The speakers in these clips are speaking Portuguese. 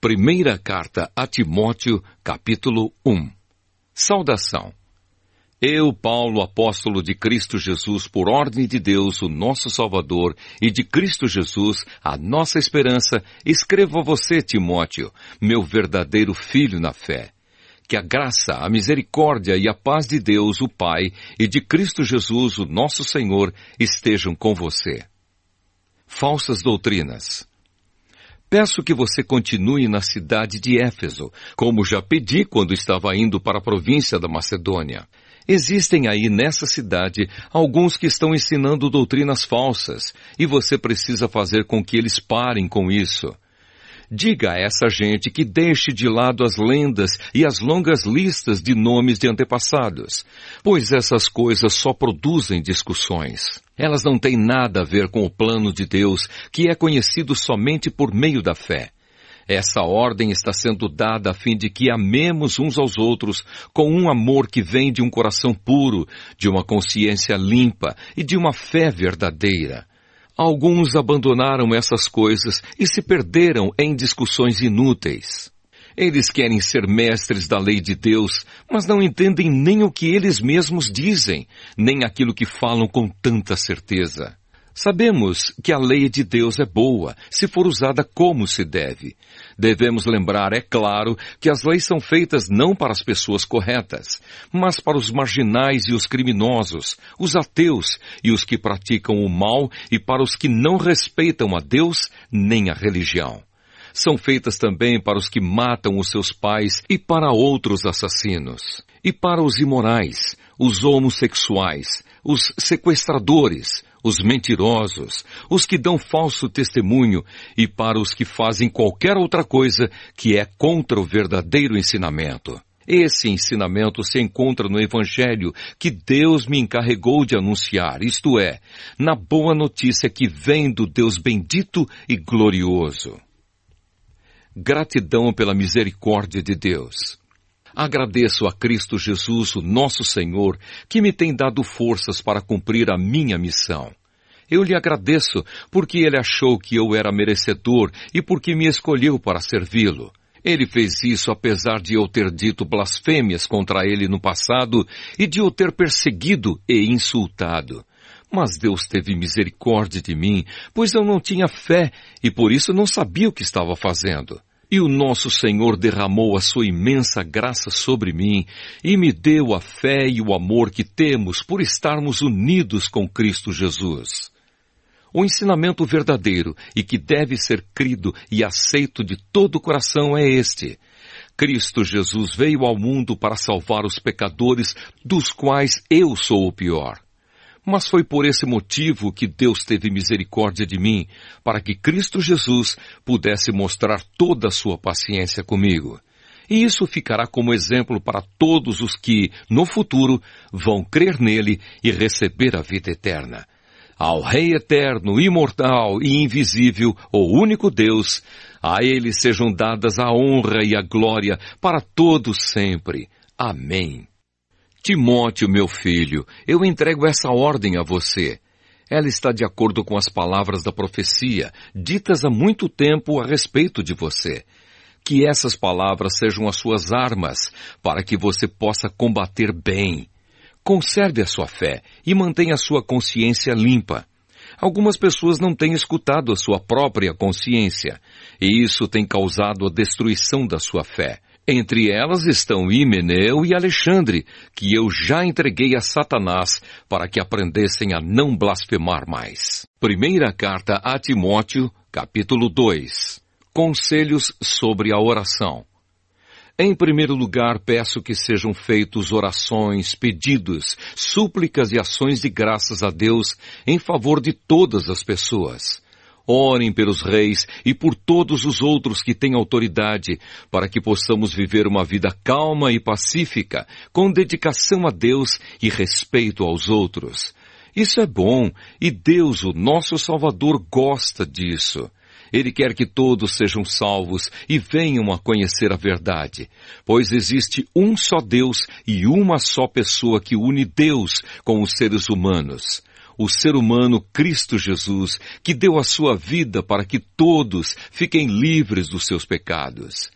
Primeira carta a Timóteo, capítulo 1. Saudação. Eu, Paulo, apóstolo de Cristo Jesus, por ordem de Deus, o nosso Salvador, e de Cristo Jesus, a nossa esperança, escrevo a você, Timóteo, meu verdadeiro filho na fé. Que a graça, a misericórdia e a paz de Deus, o Pai, e de Cristo Jesus, o nosso Senhor, estejam com você. Falsas doutrinas. Peço que você continue na cidade de Éfeso, como já pedi quando estava indo para a província da Macedônia. Existem aí nessa cidade alguns que estão ensinando doutrinas falsas, e você precisa fazer com que eles parem com isso. Diga a essa gente que deixe de lado as lendas e as longas listas de nomes de antepassados, pois essas coisas só produzem discussões. Elas não têm nada a ver com o plano de Deus, que é conhecido somente por meio da fé. Essa ordem está sendo dada a fim de que amemos uns aos outros com um amor que vem de um coração puro, de uma consciência limpa e de uma fé verdadeira. Alguns abandonaram essas coisas e se perderam em discussões inúteis. Eles querem ser mestres da lei de Deus, mas não entendem nem o que eles mesmos dizem, nem aquilo que falam com tanta certeza. Sabemos que a lei de Deus é boa, se for usada como se deve. Devemos lembrar, é claro, que as leis são feitas não para as pessoas corretas, mas para os marginais e os criminosos, os ateus e os que praticam o mal e para os que não respeitam a Deus nem a religião são feitas também para os que matam os seus pais e para outros assassinos, e para os imorais, os homossexuais, os sequestradores, os mentirosos, os que dão falso testemunho e para os que fazem qualquer outra coisa que é contra o verdadeiro ensinamento. Esse ensinamento se encontra no Evangelho que Deus me encarregou de anunciar, isto é, na boa notícia que vem do Deus bendito e glorioso gratidão pela misericórdia de Deus. Agradeço a Cristo Jesus, o nosso Senhor, que me tem dado forças para cumprir a minha missão. Eu lhe agradeço porque ele achou que eu era merecedor e porque me escolheu para servi-lo. Ele fez isso apesar de eu ter dito blasfêmias contra ele no passado e de o ter perseguido e insultado. Mas Deus teve misericórdia de mim, pois eu não tinha fé e por isso não sabia o que estava fazendo. E o nosso Senhor derramou a sua imensa graça sobre mim e me deu a fé e o amor que temos por estarmos unidos com Cristo Jesus. O ensinamento verdadeiro e que deve ser crido e aceito de todo o coração é este. Cristo Jesus veio ao mundo para salvar os pecadores, dos quais eu sou o pior. Mas foi por esse motivo que Deus teve misericórdia de mim, para que Cristo Jesus pudesse mostrar toda a sua paciência comigo. E isso ficará como exemplo para todos os que, no futuro, vão crer nele e receber a vida eterna. Ao Rei eterno, imortal e invisível, o único Deus, a ele sejam dadas a honra e a glória para todos sempre. Amém. Timóteo, meu filho, eu entrego essa ordem a você. Ela está de acordo com as palavras da profecia, ditas há muito tempo a respeito de você. Que essas palavras sejam as suas armas, para que você possa combater bem. Conserve a sua fé e mantenha a sua consciência limpa. Algumas pessoas não têm escutado a sua própria consciência, e isso tem causado a destruição da sua fé. Entre elas estão Himeneu e Alexandre, que eu já entreguei a Satanás para que aprendessem a não blasfemar mais. Primeira carta a Timóteo, capítulo 2. Conselhos sobre a oração. Em primeiro lugar, peço que sejam feitos orações, pedidos, súplicas e ações de graças a Deus em favor de todas as pessoas Orem pelos reis e por todos os outros que têm autoridade, para que possamos viver uma vida calma e pacífica, com dedicação a Deus e respeito aos outros. Isso é bom e Deus, o nosso Salvador, gosta disso. Ele quer que todos sejam salvos e venham a conhecer a verdade, pois existe um só Deus e uma só pessoa que une Deus com os seres humanos o ser humano Cristo Jesus, que deu a sua vida para que todos fiquem livres dos seus pecados.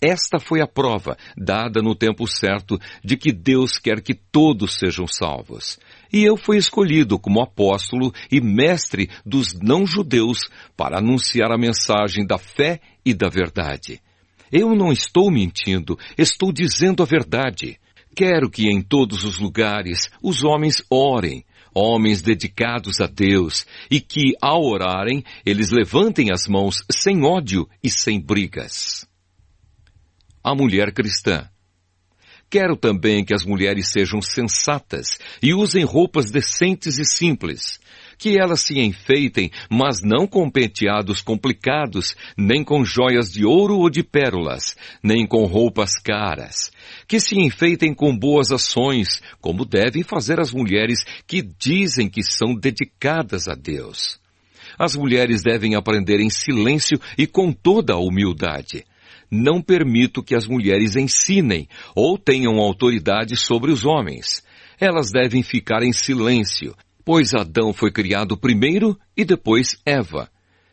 Esta foi a prova, dada no tempo certo, de que Deus quer que todos sejam salvos. E eu fui escolhido como apóstolo e mestre dos não-judeus para anunciar a mensagem da fé e da verdade. Eu não estou mentindo, estou dizendo a verdade. Quero que em todos os lugares os homens orem, homens dedicados a Deus, e que, ao orarem, eles levantem as mãos sem ódio e sem brigas. A mulher cristã. Quero também que as mulheres sejam sensatas e usem roupas decentes e simples que elas se enfeitem, mas não com penteados complicados, nem com joias de ouro ou de pérolas, nem com roupas caras. Que se enfeitem com boas ações, como devem fazer as mulheres que dizem que são dedicadas a Deus. As mulheres devem aprender em silêncio e com toda a humildade não permito que as mulheres ensinem ou tenham autoridade sobre os homens. Elas devem ficar em silêncio, Pois Adão foi criado primeiro e depois Eva.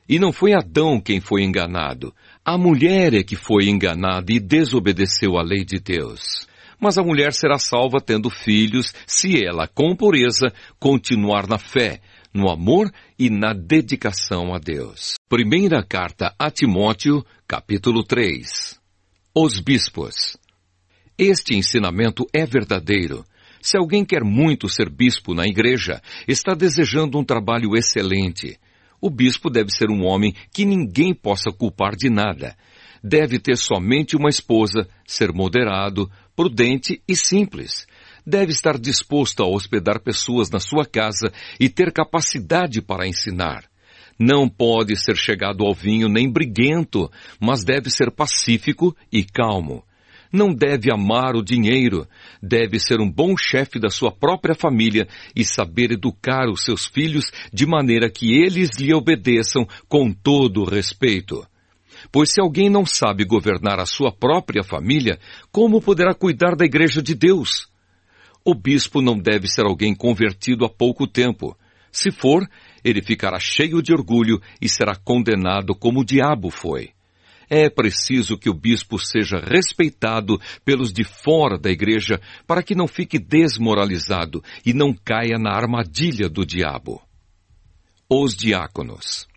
E não foi Adão quem foi enganado. A mulher é que foi enganada e desobedeceu à lei de Deus. Mas a mulher será salva tendo filhos se ela, com pureza, continuar na fé, no amor e na dedicação a Deus. Primeira carta a Timóteo, capítulo 3. Os bispos. Este ensinamento é verdadeiro se alguém quer muito ser bispo na igreja, está desejando um trabalho excelente. O bispo deve ser um homem que ninguém possa culpar de nada. Deve ter somente uma esposa, ser moderado, prudente e simples. Deve estar disposto a hospedar pessoas na sua casa e ter capacidade para ensinar. Não pode ser chegado ao vinho nem briguento, mas deve ser pacífico e calmo não deve amar o dinheiro, deve ser um bom chefe da sua própria família e saber educar os seus filhos de maneira que eles lhe obedeçam com todo o respeito. Pois se alguém não sabe governar a sua própria família, como poderá cuidar da igreja de Deus? O bispo não deve ser alguém convertido há pouco tempo. Se for, ele ficará cheio de orgulho e será condenado como o diabo foi é preciso que o bispo seja respeitado pelos de fora da igreja para que não fique desmoralizado e não caia na armadilha do diabo. Os diáconos.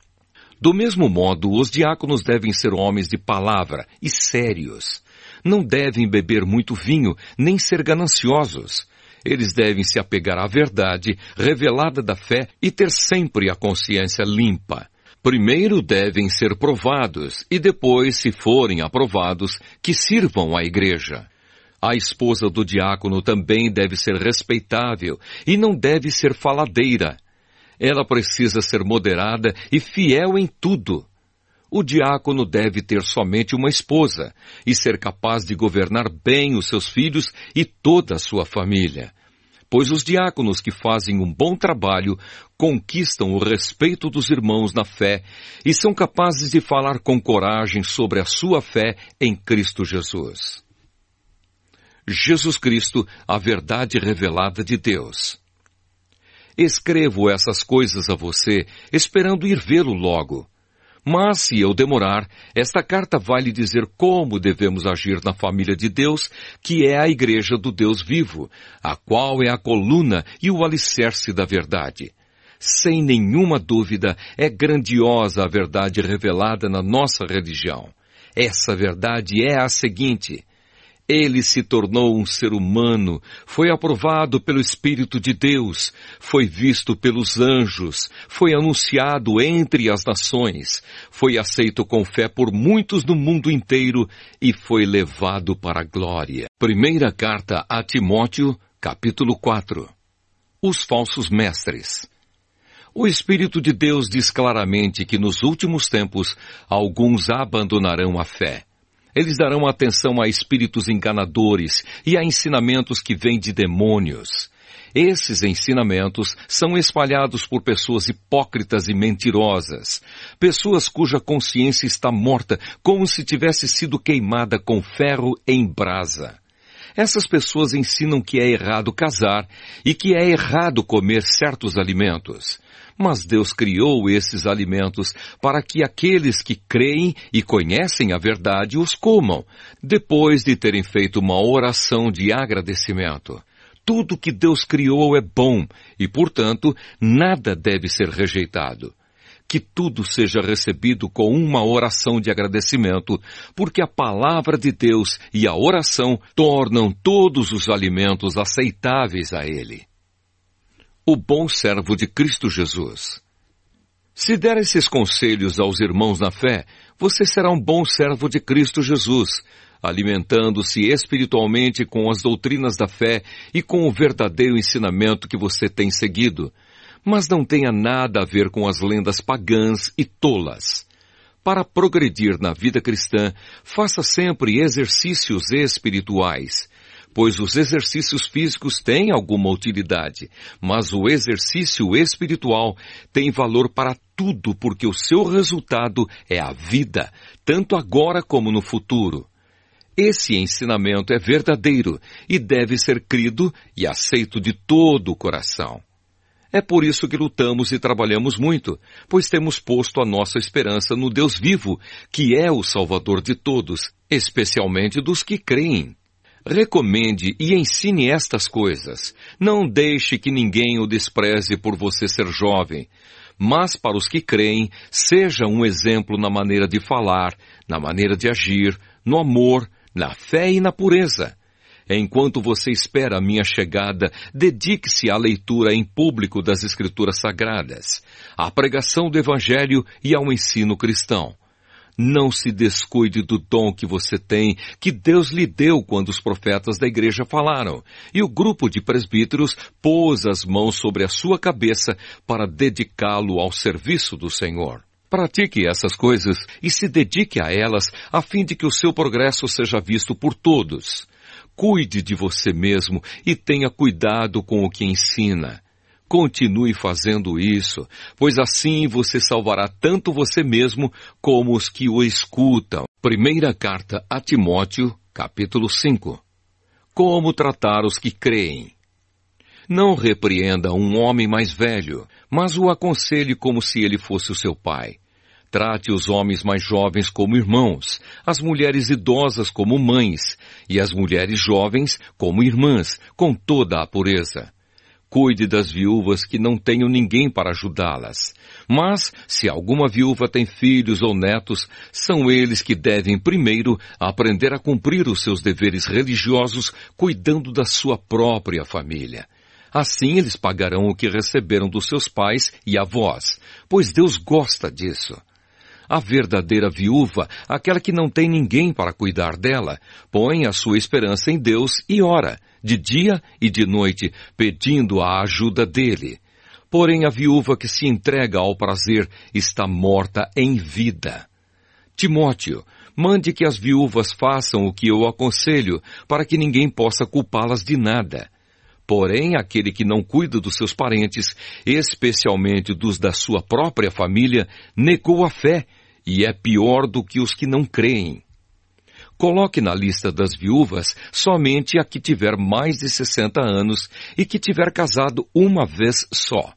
Do mesmo modo, os diáconos devem ser homens de palavra e sérios. Não devem beber muito vinho, nem ser gananciosos. Eles devem se apegar à verdade revelada da fé e ter sempre a consciência limpa primeiro devem ser provados e depois, se forem aprovados, que sirvam à igreja. A esposa do diácono também deve ser respeitável e não deve ser faladeira. Ela precisa ser moderada e fiel em tudo. O diácono deve ter somente uma esposa e ser capaz de governar bem os seus filhos e toda a sua família pois os diáconos que fazem um bom trabalho conquistam o respeito dos irmãos na fé e são capazes de falar com coragem sobre a sua fé em Cristo Jesus. Jesus Cristo, a verdade revelada de Deus. Escrevo essas coisas a você, esperando ir vê-lo logo. Mas se eu demorar, esta carta vai lhe dizer como devemos agir na família de Deus, que é a igreja do Deus vivo, a qual é a coluna e o alicerce da verdade. Sem nenhuma dúvida, é grandiosa a verdade revelada na nossa religião. Essa verdade é a seguinte: ele se tornou um ser humano, foi aprovado pelo Espírito de Deus, foi visto pelos anjos, foi anunciado entre as nações, foi aceito com fé por muitos no mundo inteiro e foi levado para a glória. Primeira carta a Timóteo, capítulo 4. Os falsos mestres. O Espírito de Deus diz claramente que nos últimos tempos alguns abandonarão a fé. Eles darão atenção a espíritos enganadores e a ensinamentos que vêm de demônios. Esses ensinamentos são espalhados por pessoas hipócritas e mentirosas, pessoas cuja consciência está morta, como se tivesse sido queimada com ferro em brasa. Essas pessoas ensinam que é errado casar e que é errado comer certos alimentos. Mas Deus criou esses alimentos para que aqueles que creem e conhecem a verdade os comam, depois de terem feito uma oração de agradecimento. Tudo que Deus criou é bom e, portanto, nada deve ser rejeitado. Que tudo seja recebido com uma oração de agradecimento, porque a palavra de Deus e a oração tornam todos os alimentos aceitáveis a Ele o bom servo de Cristo Jesus. Se der esses conselhos aos irmãos na fé, você será um bom servo de Cristo Jesus, alimentando-se espiritualmente com as doutrinas da fé e com o verdadeiro ensinamento que você tem seguido. Mas não tenha nada a ver com as lendas pagãs e tolas. Para progredir na vida cristã, faça sempre exercícios espirituais pois os exercícios físicos têm alguma utilidade, mas o exercício espiritual tem valor para tudo porque o seu resultado é a vida, tanto agora como no futuro. Esse ensinamento é verdadeiro e deve ser crido e aceito de todo o coração. É por isso que lutamos e trabalhamos muito, pois temos posto a nossa esperança no Deus vivo, que é o Salvador de todos, especialmente dos que creem. Recomende e ensine estas coisas. Não deixe que ninguém o despreze por você ser jovem. Mas para os que creem, seja um exemplo na maneira de falar, na maneira de agir, no amor, na fé e na pureza. Enquanto você espera a minha chegada, dedique-se à leitura em público das Escrituras Sagradas, à pregação do Evangelho e ao ensino cristão. Não se descuide do dom que você tem, que Deus lhe deu quando os profetas da igreja falaram. E o grupo de presbíteros pôs as mãos sobre a sua cabeça para dedicá-lo ao serviço do Senhor. Pratique essas coisas e se dedique a elas a fim de que o seu progresso seja visto por todos. Cuide de você mesmo e tenha cuidado com o que ensina. Continue fazendo isso, pois assim você salvará tanto você mesmo como os que o escutam. Primeira carta a Timóteo, capítulo 5. Como tratar os que creem? Não repreenda um homem mais velho, mas o aconselhe como se ele fosse o seu pai. Trate os homens mais jovens como irmãos, as mulheres idosas como mães, e as mulheres jovens como irmãs, com toda a pureza cuide das viúvas que não tenham ninguém para ajudá-las. Mas, se alguma viúva tem filhos ou netos, são eles que devem primeiro aprender a cumprir os seus deveres religiosos cuidando da sua própria família. Assim eles pagarão o que receberam dos seus pais e avós, pois Deus gosta disso. A verdadeira viúva, aquela que não tem ninguém para cuidar dela, põe a sua esperança em Deus e ora, de dia e de noite, pedindo a ajuda dele. Porém, a viúva que se entrega ao prazer está morta em vida. Timóteo, mande que as viúvas façam o que eu aconselho, para que ninguém possa culpá-las de nada. Porém, aquele que não cuida dos seus parentes, especialmente dos da sua própria família, negou a fé e é pior do que os que não creem. Coloque na lista das viúvas somente a que tiver mais de 60 anos e que tiver casado uma vez só.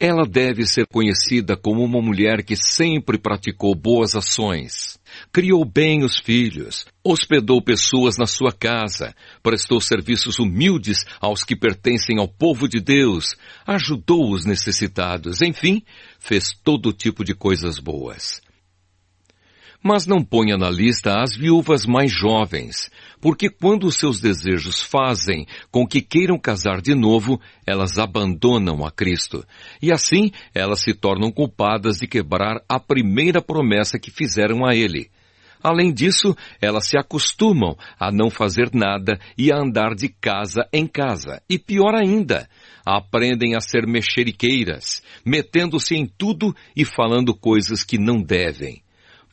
Ela deve ser conhecida como uma mulher que sempre praticou boas ações, criou bem os filhos, hospedou pessoas na sua casa, prestou serviços humildes aos que pertencem ao povo de Deus, ajudou os necessitados, enfim, fez todo tipo de coisas boas. Mas não ponha na lista as viúvas mais jovens, porque quando seus desejos fazem com que queiram casar de novo, elas abandonam a Cristo. E assim elas se tornam culpadas de quebrar a primeira promessa que fizeram a Ele. Além disso, elas se acostumam a não fazer nada e a andar de casa em casa. E pior ainda, aprendem a ser mexeriqueiras, metendo-se em tudo e falando coisas que não devem.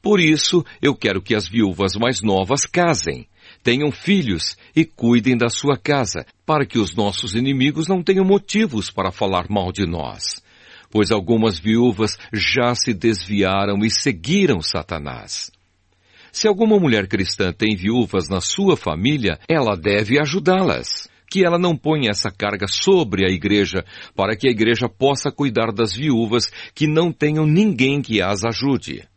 Por isso, eu quero que as viúvas mais novas casem, tenham filhos e cuidem da sua casa, para que os nossos inimigos não tenham motivos para falar mal de nós. Pois algumas viúvas já se desviaram e seguiram Satanás. Se alguma mulher cristã tem viúvas na sua família, ela deve ajudá-las. Que ela não ponha essa carga sobre a igreja, para que a igreja possa cuidar das viúvas que não tenham ninguém que as ajude.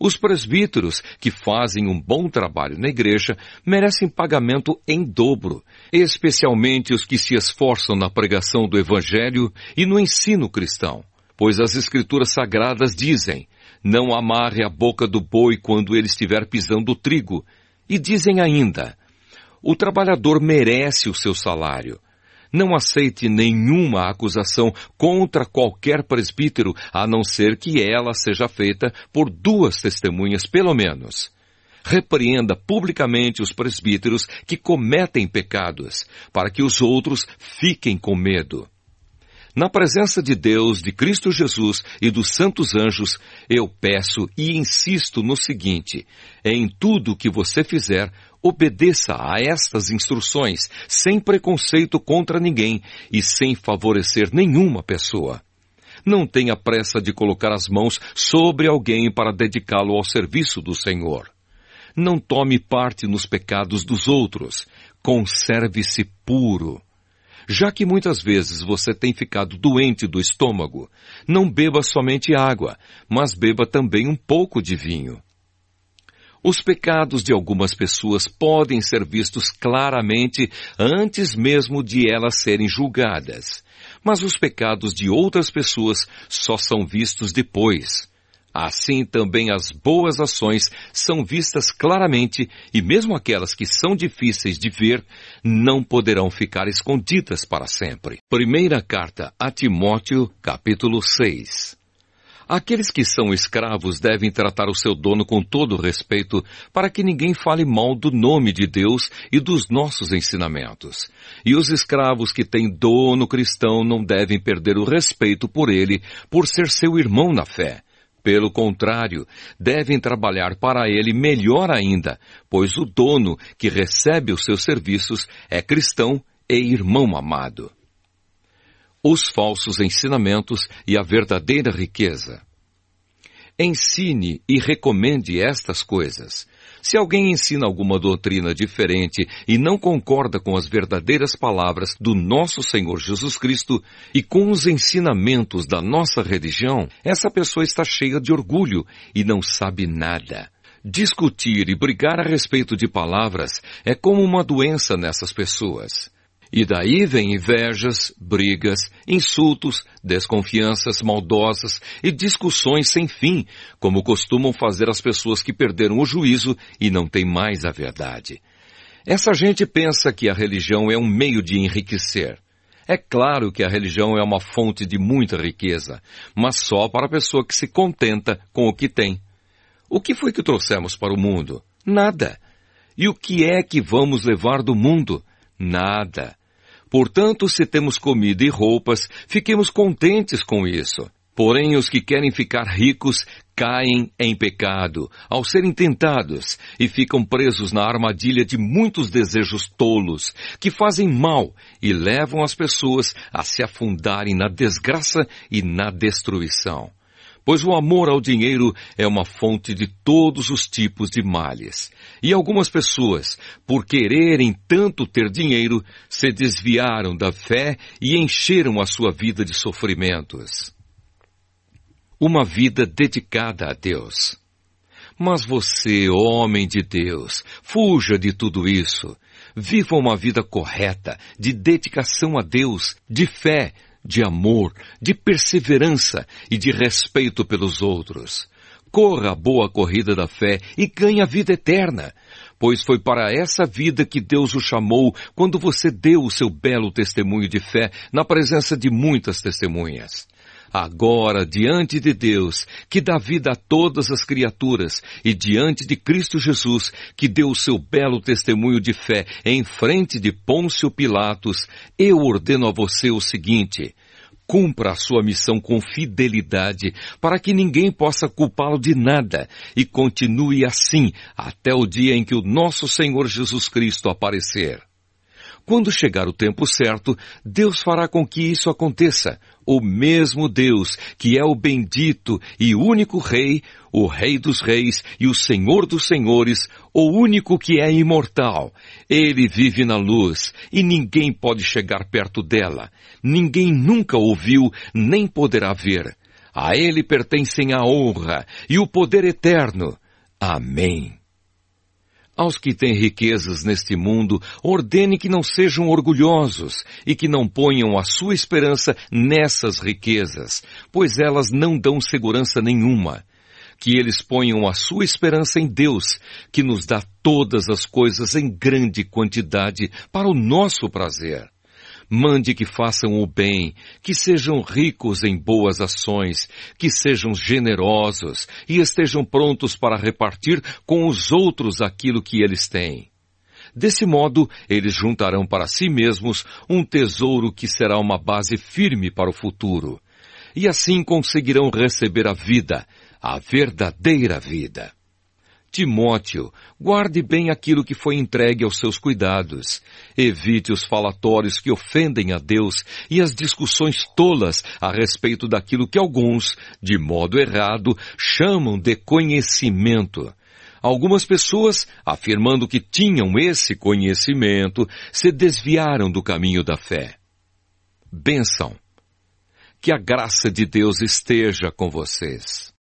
Os presbíteros, que fazem um bom trabalho na igreja, merecem pagamento em dobro, especialmente os que se esforçam na pregação do Evangelho e no ensino cristão, pois as Escrituras Sagradas dizem: não amarre a boca do boi quando ele estiver pisando o trigo, e dizem ainda: o trabalhador merece o seu salário. Não aceite nenhuma acusação contra qualquer presbítero, a não ser que ela seja feita por duas testemunhas, pelo menos. Repreenda publicamente os presbíteros que cometem pecados, para que os outros fiquem com medo. Na presença de Deus, de Cristo Jesus e dos santos anjos, eu peço e insisto no seguinte: em tudo que você fizer, Obedeça a estas instruções sem preconceito contra ninguém e sem favorecer nenhuma pessoa. Não tenha pressa de colocar as mãos sobre alguém para dedicá-lo ao serviço do Senhor. Não tome parte nos pecados dos outros. Conserve-se puro. Já que muitas vezes você tem ficado doente do estômago, não beba somente água, mas beba também um pouco de vinho. Os pecados de algumas pessoas podem ser vistos claramente antes mesmo de elas serem julgadas, mas os pecados de outras pessoas só são vistos depois. Assim também as boas ações são vistas claramente e mesmo aquelas que são difíceis de ver não poderão ficar escondidas para sempre. Primeira carta a Timóteo, capítulo 6. Aqueles que são escravos devem tratar o seu dono com todo respeito, para que ninguém fale mal do nome de Deus e dos nossos ensinamentos. E os escravos que têm dono cristão não devem perder o respeito por ele, por ser seu irmão na fé. Pelo contrário, devem trabalhar para ele melhor ainda, pois o dono que recebe os seus serviços é cristão e irmão amado os falsos ensinamentos e a verdadeira riqueza. Ensine e recomende estas coisas. Se alguém ensina alguma doutrina diferente e não concorda com as verdadeiras palavras do nosso Senhor Jesus Cristo e com os ensinamentos da nossa religião, essa pessoa está cheia de orgulho e não sabe nada. Discutir e brigar a respeito de palavras é como uma doença nessas pessoas. E daí vem invejas, brigas, insultos, desconfianças maldosas e discussões sem fim, como costumam fazer as pessoas que perderam o juízo e não têm mais a verdade. Essa gente pensa que a religião é um meio de enriquecer. É claro que a religião é uma fonte de muita riqueza, mas só para a pessoa que se contenta com o que tem. O que foi que trouxemos para o mundo? Nada. E o que é que vamos levar do mundo? Nada. Portanto, se temos comida e roupas, fiquemos contentes com isso. Porém, os que querem ficar ricos caem em pecado ao serem tentados e ficam presos na armadilha de muitos desejos tolos que fazem mal e levam as pessoas a se afundarem na desgraça e na destruição pois o amor ao dinheiro é uma fonte de todos os tipos de males. E algumas pessoas, por quererem tanto ter dinheiro, se desviaram da fé e encheram a sua vida de sofrimentos. Uma vida dedicada a Deus. Mas você, homem de Deus, fuja de tudo isso. Viva uma vida correta, de dedicação a Deus, de fé, de amor, de perseverança e de respeito pelos outros. Corra a boa corrida da fé e ganhe a vida eterna, pois foi para essa vida que Deus o chamou quando você deu o seu belo testemunho de fé na presença de muitas testemunhas. Agora, diante de Deus, que dá vida a todas as criaturas, e diante de Cristo Jesus, que deu o seu belo testemunho de fé em frente de Pôncio Pilatos, eu ordeno a você o seguinte: cumpra a sua missão com fidelidade, para que ninguém possa culpá-lo de nada, e continue assim até o dia em que o nosso Senhor Jesus Cristo aparecer. Quando chegar o tempo certo, Deus fará com que isso aconteça. O mesmo Deus, que é o bendito e único Rei, o Rei dos Reis e o Senhor dos Senhores, o único que é imortal. Ele vive na luz e ninguém pode chegar perto dela. Ninguém nunca ouviu nem poderá ver. A Ele pertencem a honra e o poder eterno. Amém. Aos que têm riquezas neste mundo, ordene que não sejam orgulhosos e que não ponham a sua esperança nessas riquezas, pois elas não dão segurança nenhuma. Que eles ponham a sua esperança em Deus, que nos dá todas as coisas em grande quantidade para o nosso prazer. Mande que façam o bem, que sejam ricos em boas ações, que sejam generosos e estejam prontos para repartir com os outros aquilo que eles têm. Desse modo, eles juntarão para si mesmos um tesouro que será uma base firme para o futuro. E assim conseguirão receber a vida, a verdadeira vida. Timóteo, guarde bem aquilo que foi entregue aos seus cuidados. Evite os falatórios que ofendem a Deus e as discussões tolas a respeito daquilo que alguns, de modo errado, chamam de conhecimento. Algumas pessoas, afirmando que tinham esse conhecimento, se desviaram do caminho da fé. Benção. Que a graça de Deus esteja com vocês.